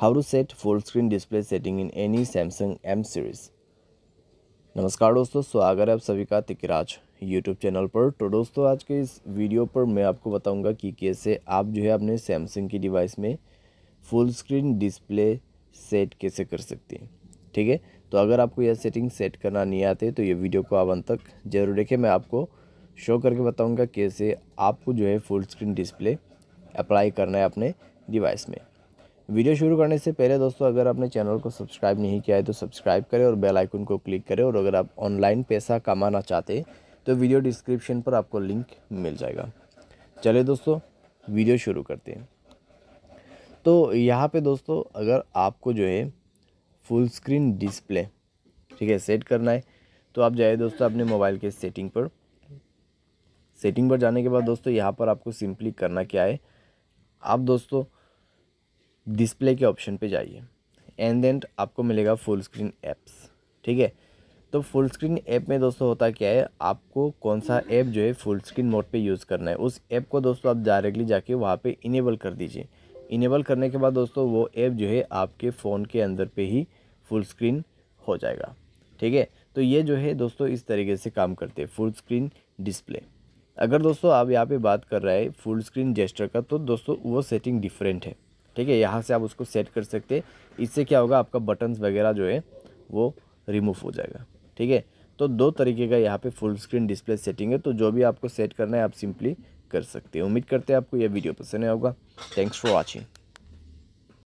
how to set full screen display setting in any Samsung M series. नमस्कार दोस्तों स्वागत है आप सभी का तिकराज YouTube चैनल पर तो दोस्तों आज के इस वीडियो पर मैं आपको बताऊंगा कि कैसे आप जो है अपने सैमसंग की डिवाइस में फुल स्क्रीन डिस्प्ले सेट कैसे कर सकते हैं ठीक है तो अगर आपको यह सेटिंग सेट करना नहीं आते तो ये वीडियो को आप अंत तक जरूर देखें मैं आपको शो करके बताऊँगा कैसे आपको जो है फुल स्क्रीन डिस्प्ले अप्लाई करना है अपने डिवाइस में वीडियो शुरू करने से पहले दोस्तों अगर आपने चैनल को सब्सक्राइब नहीं किया है तो सब्सक्राइब करें और बेल आइकन को क्लिक करें और अगर आप ऑनलाइन पैसा कमाना चाहते तो वीडियो डिस्क्रिप्शन पर आपको लिंक मिल जाएगा चलिए दोस्तों वीडियो शुरू करते हैं तो यहाँ पे दोस्तों अगर आपको जो है फुल स्क्रीन डिस्प्ले ठीक है सेट करना है तो आप जाइए दोस्तों अपने मोबाइल के सेटिंग पर सेटिंग पर जाने के बाद दोस्तों यहाँ पर आपको सिंपली करना क्या है आप दोस्तों डिस्प्ले के ऑप्शन पे जाइए एंड देन आपको मिलेगा फुल स्क्रीन ऐप्स ठीक है तो फुल स्क्रीन ऐप में दोस्तों होता क्या है आपको कौन सा ऐप जो है फुल स्क्रीन मोड पे यूज़ करना है उस ऐप को दोस्तों आप डायरेक्टली जाके वहाँ पे इनेबल कर दीजिए इनेबल करने के बाद दोस्तों वो ऐप जो है आपके फ़ोन के अंदर पे ही फुल स्क्रीन हो जाएगा ठीक है तो ये जो है दोस्तों इस तरीके से काम करते हैं फुल स्क्रीन डिस्प्ले अगर दोस्तों आप यहाँ पर बात कर रहे हैं फुल स्क्रीन जेस्टर का तो दोस्तों वो सेटिंग डिफरेंट है ठीक है यहाँ से आप उसको सेट कर सकते इससे क्या होगा आपका बटन्स वगैरह जो है वो रिमूव हो जाएगा ठीक है तो दो तरीके का यहाँ पे फुल स्क्रीन डिस्प्ले सेटिंग है तो जो भी आपको सेट करना है आप सिंपली कर सकते हैं उम्मीद करते हैं आपको यह वीडियो पसंद आएगा थैंक्स फॉर वॉचिंग